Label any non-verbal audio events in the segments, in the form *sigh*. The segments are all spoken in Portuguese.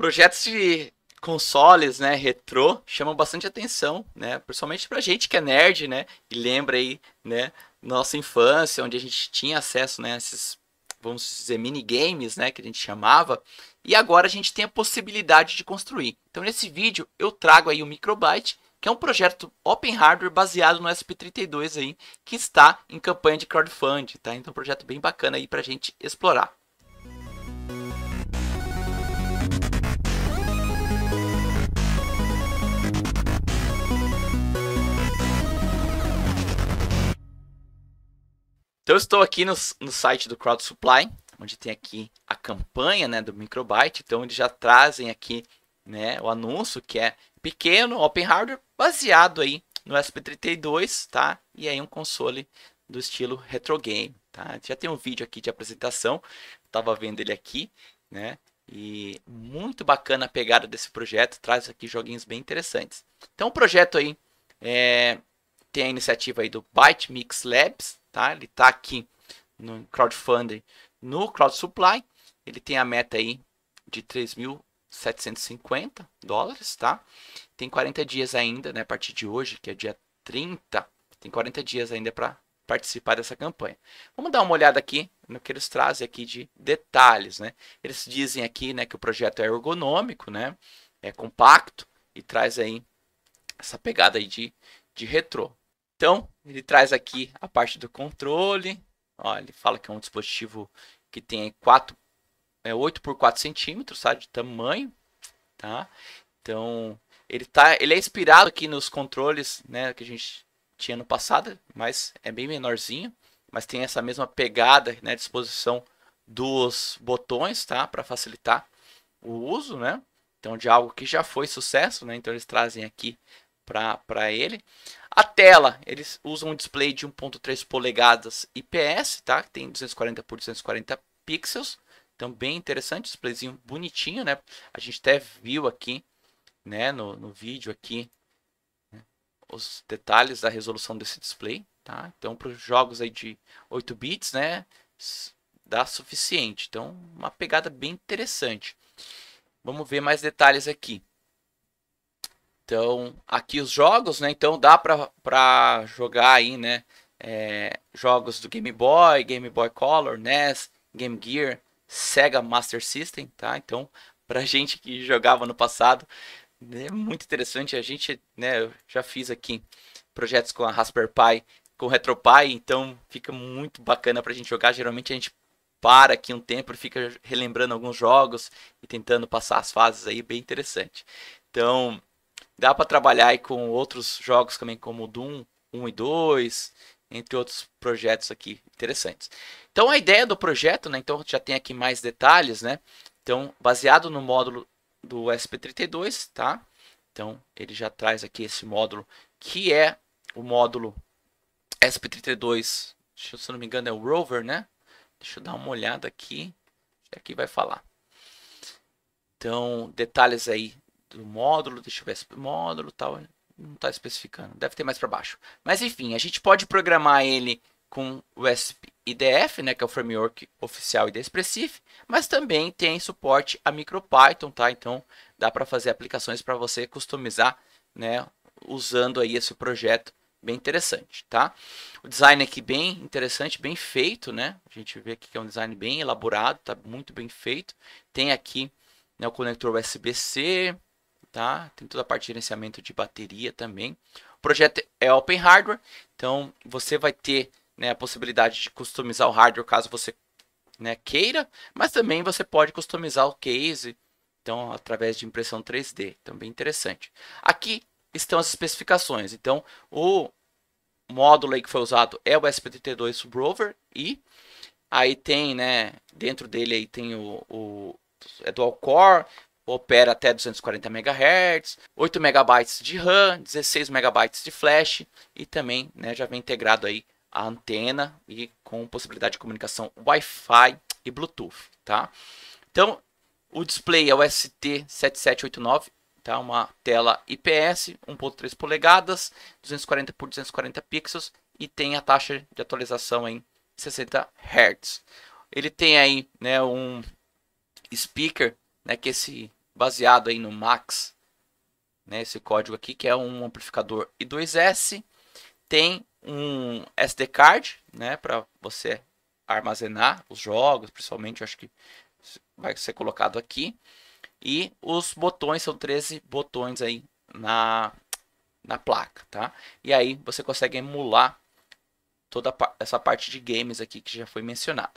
projetos de consoles, né, retrô, chamam bastante atenção, né? Principalmente pra gente que é nerd, né? E lembra aí, né, nossa infância, onde a gente tinha acesso, né, a esses, vamos dizer, minigames, né, que a gente chamava. E agora a gente tem a possibilidade de construir. Então, nesse vídeo, eu trago aí o Microbyte, que é um projeto open hardware baseado no SP32 aí, que está em campanha de crowdfunding, tá? Então, um projeto bem bacana aí pra gente explorar. Então eu estou aqui no, no site do Crowd Supply, onde tem aqui a campanha né, do Microbyte. Então eles já trazem aqui né, o anúncio que é pequeno, open hardware, baseado aí no SP32, tá? E aí um console do estilo retro game, tá? Já tem um vídeo aqui de apresentação, tava vendo ele aqui, né? E muito bacana a pegada desse projeto, traz aqui joguinhos bem interessantes. Então o projeto aí é, tem a iniciativa aí do Byte Mix Labs, tá? Ele está aqui no crowdfunding, no crowd supply, ele tem a meta aí de 3.750 dólares, tá? Tem 40 dias ainda, né, a partir de hoje, que é dia 30, tem 40 dias ainda para participar dessa campanha. Vamos dar uma olhada aqui no que eles trazem aqui de detalhes, né? Eles dizem aqui, né, que o projeto é ergonômico, né? É compacto e traz aí essa pegada aí de, de retrô. Então, ele traz aqui a parte do controle. Ó, ele fala que é um dispositivo que tem 4, é 8 por 4 centímetros sabe de tamanho. Tá? Então, ele, tá, ele é inspirado aqui nos controles né, que a gente tinha no passado, mas é bem menorzinho. Mas tem essa mesma pegada, né, disposição dos botões, tá? Para facilitar o uso, né? Então, de algo que já foi sucesso, né? Então, eles trazem aqui para ele. A tela, eles usam um display de 1.3 polegadas IPS, tá? Tem 240 por 240 pixels. Então, bem interessante, displayzinho bonitinho, né? A gente até viu aqui, né, no, no vídeo aqui, né? os detalhes da resolução desse display, tá? Então, para os jogos aí de 8 bits, né, dá suficiente. Então, uma pegada bem interessante. Vamos ver mais detalhes aqui. Então, aqui os jogos, né? Então dá para jogar aí, né? É, jogos do Game Boy, Game Boy Color, NES, Game Gear, Sega Master System, tá? Então, pra *laughs* gente que jogava no passado, é muito interessante. A gente, né, eu já fiz aqui projetos com a Raspberry Pi, com o RetroPie, então fica muito bacana pra gente jogar. Geralmente a gente para aqui um tempo e fica relembrando alguns jogos e tentando passar as fases aí, bem interessante. Então, Dá para trabalhar aí com outros jogos também, como Doom 1 e 2, entre outros projetos aqui interessantes. Então a ideia do projeto, né? Então já tem aqui mais detalhes, né? Então, baseado no módulo do SP32, tá? Então, ele já traz aqui esse módulo que é o módulo SP32, se eu não me engano é o rover, né? Deixa eu dar uma olhada aqui, aqui vai falar. Então, detalhes aí do módulo, deixa eu ver, módulo tal, não está especificando, deve ter mais para baixo. Mas enfim, a gente pode programar ele com o IDF né, que é o framework oficial e Expressif, mas também tem suporte a MicroPython, tá? Então dá para fazer aplicações para você customizar, né, usando aí esse projeto bem interessante, tá? O design aqui bem interessante, bem feito, né? A gente vê aqui que é um design bem elaborado, tá muito bem feito. Tem aqui né, o conector USB-C, tá? Tem toda a parte de gerenciamento de bateria também. O projeto é open hardware, então você vai ter né, a possibilidade de customizar o hardware caso você né, queira, mas também você pode customizar o case, então através de impressão 3D, também então interessante. Aqui estão as especificações, então o módulo que foi usado é o SP32 Subrover e aí tem, né, dentro dele aí tem o, o é dual core, opera até 240 MHz, 8 MB de RAM, 16 MB de flash e também né, já vem integrado aí a antena e com possibilidade de comunicação Wi-Fi e Bluetooth, tá? Então, o display é o ST7789, tá? Uma tela IPS, 1.3 polegadas, 240 por 240 pixels e tem a taxa de atualização em 60 Hz. Ele tem aí, né, um speaker, né, que esse baseado aí no Max, né, esse código aqui que é um amplificador I2S, tem um SD card, né, para você armazenar os jogos, principalmente, acho que vai ser colocado aqui. E os botões são 13 botões aí na na placa, tá? E aí você consegue emular toda essa parte de games aqui que já foi mencionada.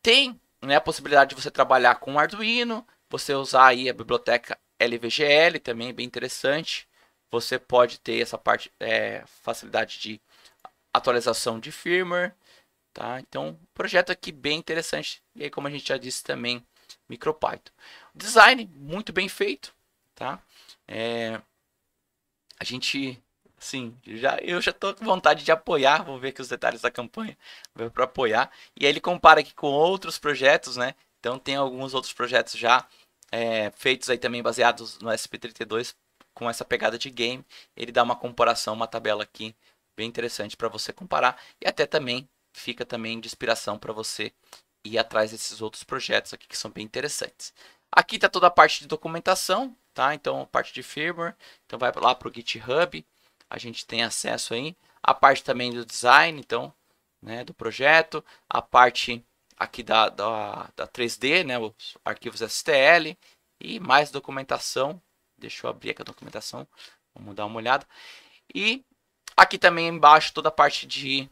Tem né, a possibilidade de você trabalhar com Arduino, você usar aí a biblioteca LVGL também, bem interessante. Você pode ter essa parte, é, facilidade de atualização de firmware. Tá? Então, projeto aqui bem interessante. E aí, como a gente já disse também, MicroPython. Design muito bem feito. Tá? É, a gente, assim, já, eu já estou com vontade de apoiar. Vou ver aqui os detalhes da campanha para apoiar. E aí ele compara aqui com outros projetos, né? Então tem alguns outros projetos já é, feitos aí também baseados no SP32 com essa pegada de game. Ele dá uma comparação, uma tabela aqui bem interessante para você comparar e até também fica também de inspiração para você ir atrás desses outros projetos aqui que são bem interessantes. Aqui está toda a parte de documentação, tá? Então a parte de firmware, então vai lá para o GitHub, a gente tem acesso aí. A parte também do design, então, né, do projeto, a parte aqui da, da, da 3D, né, os arquivos STL e mais documentação. Deixa eu abrir aqui a documentação, vamos dar uma olhada. E aqui também embaixo toda a parte de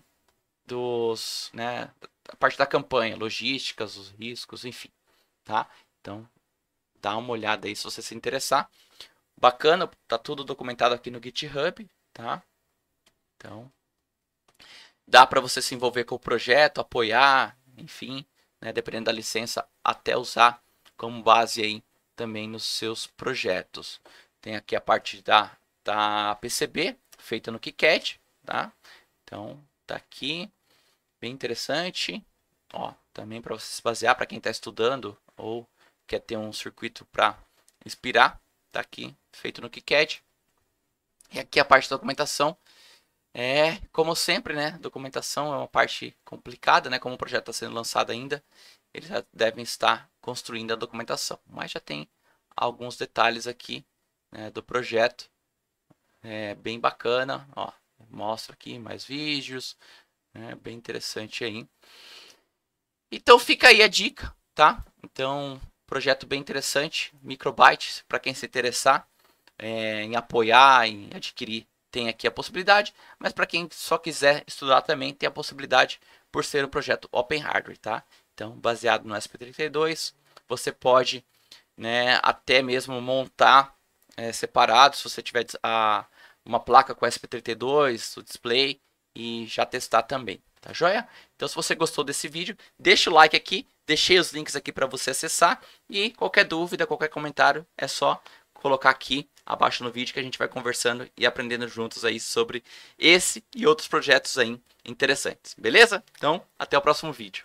dos, né, a parte da campanha, logísticas, os riscos, enfim, tá? Então, dá uma olhada aí se você se interessar. Bacana, tá tudo documentado aqui no GitHub, tá? Então, dá para você se envolver com o projeto, apoiar, enfim, né, dependendo da licença, até usar como base aí também nos seus projetos. Tem aqui a parte da, da PCB, feita no KiCad, tá? Então, tá aqui, bem interessante. Ó, também para você se basear, para quem está estudando ou quer ter um circuito para inspirar, tá aqui, feito no KiCad. E aqui a parte da documentação, é, como sempre, né? Documentação é uma parte complicada, né? Como o projeto está sendo lançado ainda, eles já devem estar construindo a documentação. Mas já tem alguns detalhes aqui né, do projeto. É bem bacana, ó. Mostra aqui mais vídeos, É bem interessante aí. Então fica aí a dica, tá? Então, projeto bem interessante, Microbytes, para quem se interessar é, em apoiar, em adquirir tem aqui a possibilidade, mas para quem só quiser estudar também tem a possibilidade por ser um projeto Open Hardware, tá? Então, baseado no SP32, você pode, né, até mesmo montar é, separado, se você tiver a, uma placa com SP32, o display e já testar também, tá joia? Então, se você gostou desse vídeo, deixa o like aqui, deixei os links aqui para você acessar e qualquer dúvida, qualquer comentário, é só colocar aqui abaixo no vídeo que a gente vai conversando e aprendendo juntos aí sobre esse e outros projetos aí interessantes, beleza? Então, até o próximo vídeo.